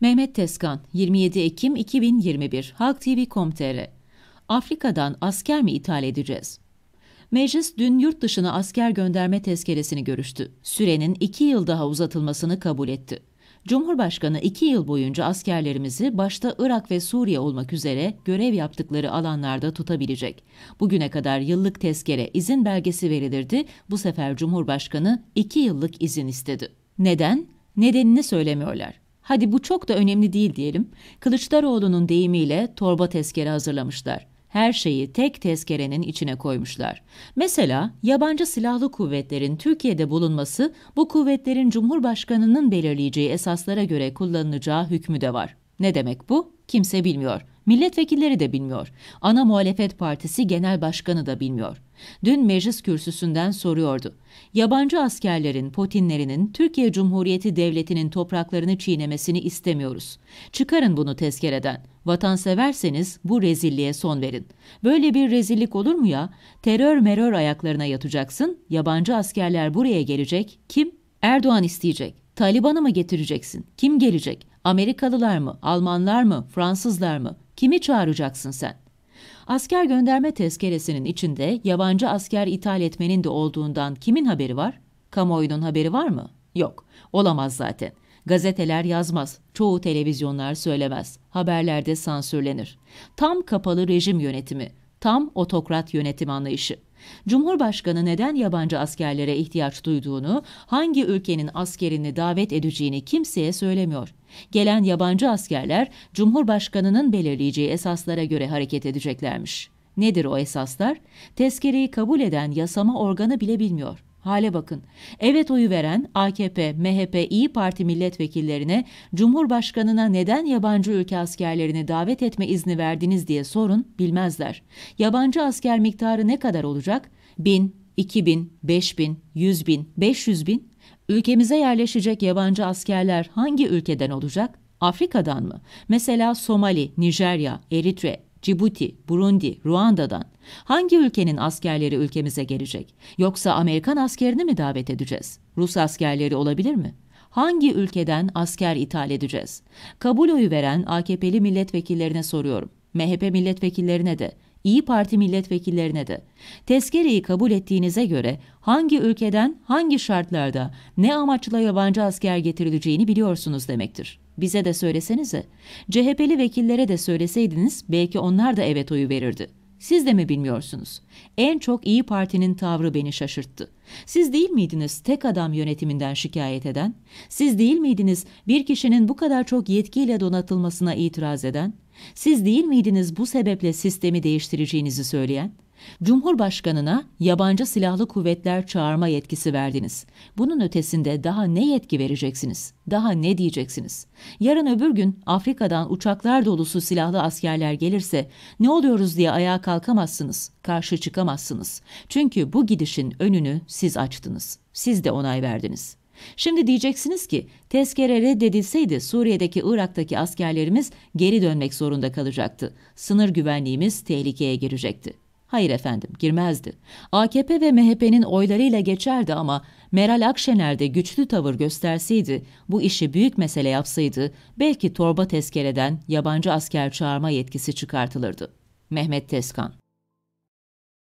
Mehmet Tezkan, 27 Ekim 2021, Halk TV.com.tr Afrika'dan asker mi ithal edeceğiz? Meclis dün yurt dışına asker gönderme tezkeresini görüştü. Sürenin iki yıl daha uzatılmasını kabul etti. Cumhurbaşkanı iki yıl boyunca askerlerimizi başta Irak ve Suriye olmak üzere görev yaptıkları alanlarda tutabilecek. Bugüne kadar yıllık tezkere izin belgesi verilirdi. Bu sefer Cumhurbaşkanı iki yıllık izin istedi. Neden? Nedenini söylemiyorlar hadi bu çok da önemli değil diyelim, Kılıçdaroğlu'nun deyimiyle torba tezkere hazırlamışlar. Her şeyi tek tezkerenin içine koymuşlar. Mesela yabancı silahlı kuvvetlerin Türkiye'de bulunması bu kuvvetlerin Cumhurbaşkanı'nın belirleyeceği esaslara göre kullanılacağı hükmü de var. Ne demek bu? Kimse bilmiyor. Milletvekilleri de bilmiyor. Ana Muhalefet Partisi Genel Başkanı da bilmiyor. Dün meclis kürsüsünden soruyordu. Yabancı askerlerin, potinlerinin Türkiye Cumhuriyeti Devleti'nin topraklarını çiğnemesini istemiyoruz. Çıkarın bunu tezkereden. Vatanseverseniz bu rezilliğe son verin. Böyle bir rezillik olur mu ya? Terör merör ayaklarına yatacaksın, yabancı askerler buraya gelecek, kim? Erdoğan isteyecek. Taliban'ı mı getireceksin? Kim gelecek? Amerikalılar mı, Almanlar mı, Fransızlar mı? Kimi çağıracaksın sen? Asker gönderme tezkeresinin içinde yabancı asker ithal etmenin de olduğundan kimin haberi var? Kamuoyunun haberi var mı? Yok. Olamaz zaten. Gazeteler yazmaz, çoğu televizyonlar söylemez, haberlerde sansürlenir. Tam kapalı rejim yönetimi, tam otokrat yönetim anlayışı. Cumhurbaşkanı neden yabancı askerlere ihtiyaç duyduğunu, hangi ülkenin askerini davet edeceğini kimseye söylemiyor. Gelen yabancı askerler Cumhurbaşkanının belirleyeceği esaslara göre hareket edeceklermiş. Nedir o esaslar? Tezkereyi kabul eden yasama organı bile bilmiyor. Hale bakın. Evet oyu veren AKP, MHP, İyi Parti milletvekillerine Cumhurbaşkanına neden yabancı ülke askerlerini davet etme izni verdiniz diye sorun bilmezler. Yabancı asker miktarı ne kadar olacak? 1000, 2000, 5000, 100 bin, 500 bin? Ülkemize yerleşecek yabancı askerler hangi ülkeden olacak? Afrika'dan mı? Mesela Somali, Nijerya, Eritre, Cibuti, Burundi, Ruanda'dan hangi ülkenin askerleri ülkemize gelecek? Yoksa Amerikan askerini mi davet edeceğiz? Rus askerleri olabilir mi? Hangi ülkeden asker ithal edeceğiz? Kabul oyu veren AKP'li milletvekillerine soruyorum. MHP milletvekillerine de, İyi Parti milletvekillerine de tezkereyi kabul ettiğinize göre hangi ülkeden hangi şartlarda ne amaçla yabancı asker getirileceğini biliyorsunuz demektir. Bize de söylesenize. CHP'li vekillere de söyleseydiniz belki onlar da evet oyu verirdi. Siz de mi bilmiyorsunuz? En çok İyi Parti'nin tavrı beni şaşırttı. Siz değil miydiniz tek adam yönetiminden şikayet eden? Siz değil miydiniz bir kişinin bu kadar çok yetkiyle donatılmasına itiraz eden? Siz değil miydiniz bu sebeple sistemi değiştireceğinizi söyleyen? Cumhurbaşkanına yabancı silahlı kuvvetler çağırma yetkisi verdiniz. Bunun ötesinde daha ne yetki vereceksiniz? Daha ne diyeceksiniz? Yarın öbür gün Afrika'dan uçaklar dolusu silahlı askerler gelirse ne oluyoruz diye ayağa kalkamazsınız, karşı çıkamazsınız. Çünkü bu gidişin önünü siz açtınız. Siz de onay verdiniz.'' Şimdi diyeceksiniz ki tezkere reddedilseydi Suriye'deki Irak'taki askerlerimiz geri dönmek zorunda kalacaktı. Sınır güvenliğimiz tehlikeye girecekti. Hayır efendim, girmezdi. AKP ve MHP'nin oylarıyla geçerdi ama Meral Akşener de güçlü tavır gösterseydi, bu işi büyük mesele yapsaydı, belki torba tezkereden yabancı asker çağırma yetkisi çıkartılırdı. Mehmet Tezkan